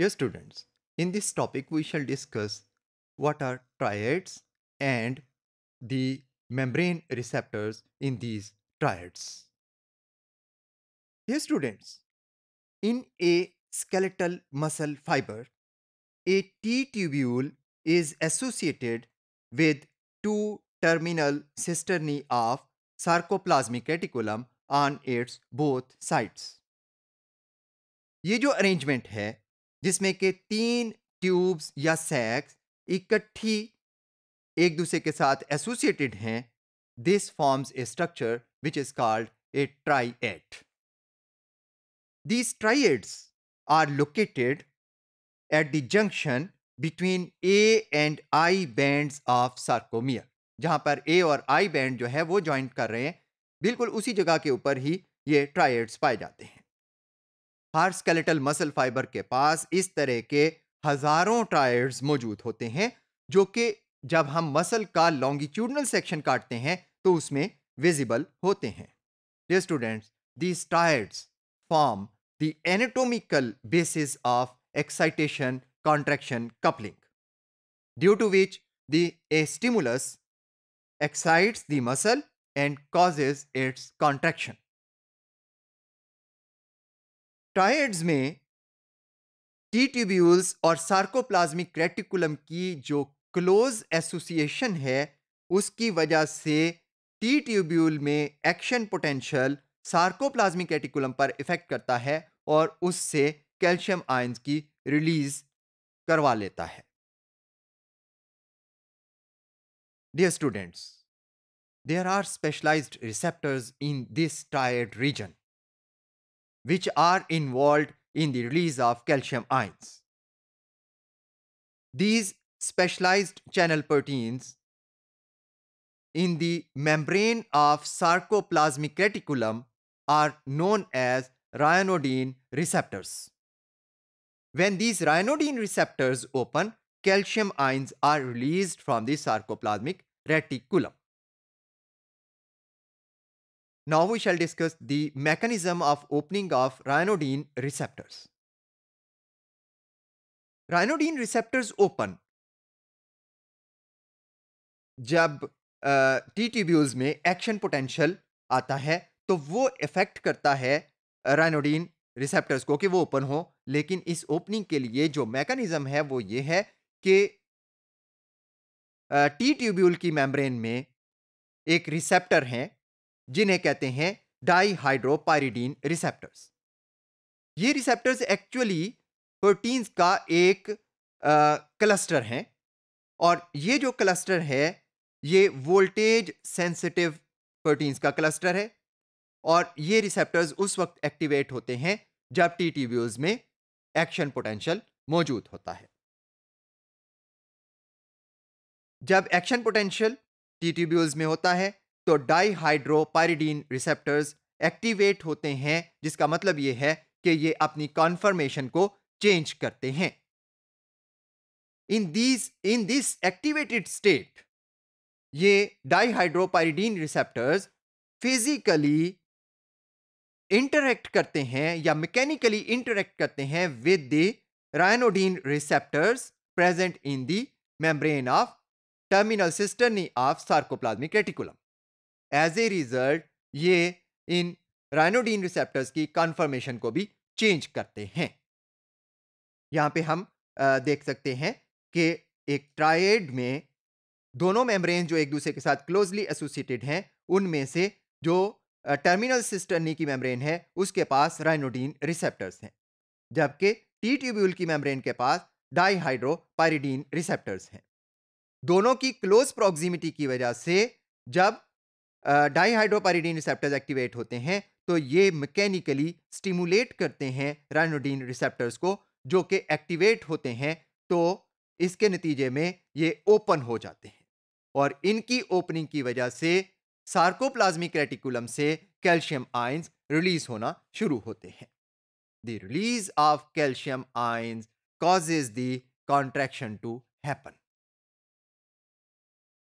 Dear students, in this topic we shall discuss what are triads and the membrane receptors in these triads. Dear students, in a skeletal muscle fiber, a T-tubule is associated with two terminal cisternae of sarcoplasmic reticulum on its both sides. ये जो arrangement है जिसमें के तीन tubes या सैक्स इकट्ठी एक दूसरे के साथ एसोसिएटेड हैं this forms a structure which is called a at these ads are located at the junction between A and I band of sarcomere. जहां पर ए और आई बैंड जो है वो ज्वाइंट कर रहे हैं बिल्कुल उसी जगह के ऊपर ही ये ट्राइड्स पाए जाते हैं हर स्केलेटल मसल फाइबर के पास इस तरह के हजारों टायर्स मौजूद होते हैं जो कि जब हम मसल का लॉन्गिट्यूडनल सेक्शन काटते हैं तो उसमें विजिबल होते हैं dear students these triads form the anatomical basis of excitation contraction coupling due to which the a stimulus excites the muscle and causes its contraction. Triads में टी ट्यूब्यूल्स और sarcoplasmic reticulum की जो close association है उसकी वजह से T tubule में action potential sarcoplasmic reticulum पर इफेक्ट करता है और उससे कैल्शियम आयंस की रिलीज करवा लेता है dear students there are specialised receptors in this triad region which are involved in the release of calcium ions. These specialized channel proteins in the membrane of sarcoplasmic reticulum are known as ryanodine receptors. When these ryanodine receptors open, calcium ions are released from the sarcoplasmic reticulum. Now we shall discuss the mechanism of opening of ryanodine receptors. Ryanodine receptors open जब T tubules में action potential आता है तो वो effect करता है राइनोडीन receptors को कि वो ओपन हो लेकिन इस ओपनिंग के लिए जो मैकेनिज्म है वो ये है कि टी ट्यूब्यूल की मेम्ब्रेन में एक रिसेप्टर है जिन्हें कहते हैं डाईहाइड्रोपायरिडीन रिसेप्टर्स ये रिसेप्टर्स एक्चुअली प्रोटीन्स का एक आ, क्लस्टर हैं और ये जो क्लस्टर है ये वोल्टेज सेंसिटिव प्रोटीन्स का क्लस्टर है और ये रिसेप्टर्स उस वक्त एक्टिवेट होते हैं जब टी टीब्यूज में एक्शन पोटेंशियल मौजूद होता है जब एक्शन पोटेंशियल टी टीब्यूज में होता है तो डाईहाइड्रोपायरिडीन रिसेप्टर्स एक्टिवेट होते हैं जिसका मतलब ये है कि ये अपनी कॉन्फर्मेशन को चेंज करते हैं in these in this activated state ये डाईहाइड्रोपायरिडीन रिसेप्टर्स फिजिकली इंटरेक्ट करते हैं या मैकेनिकली इंटरेक्ट करते हैं with the ryanodine receptors present in the membrane of terminal cisternae of sarcoplasmic reticulum as a result ये इन राइनोडीन रिसेप्टर्स की कन्फर्मेशन को भी चेंज करते हैं यहाँ पे हम देख सकते हैं कि एक ट्राइड में दोनों मेम्ब्रेन जो एक दूसरे के साथ क्लोजली एसोसिएटेड हैं उनमें से जो टर्मिनल सिस्टर्नी की मेम्ब्रेन है उसके पास राइनोडीन रिसेप्टर्स हैं जबकि टी ट्यूब्यूल की मेम्ब्रेन के पास डाईहाइड्रोपायरिडीन रिसेप्टर्स हैं दोनों की क्लोज प्रॉक्सिमिटी की वजह से जब डाईहाइड्रोपारीडीन रिसेप्टर्स एक्टिवेट होते हैं तो ये मैकेनिकली स्टिमुलेट करते हैं राइनोडीन रिसेप्टर्स को जो कि एक्टिवेट होते हैं तो इसके नतीजे में ये ओपन हो जाते हैं और इनकी ओपनिंग की वजह से सार्कोप्लाज्मिक रेटिकुलम से कैल्शियम आयंस रिलीज होना शुरू होते हैं the release of calcium ions causes the contraction to happen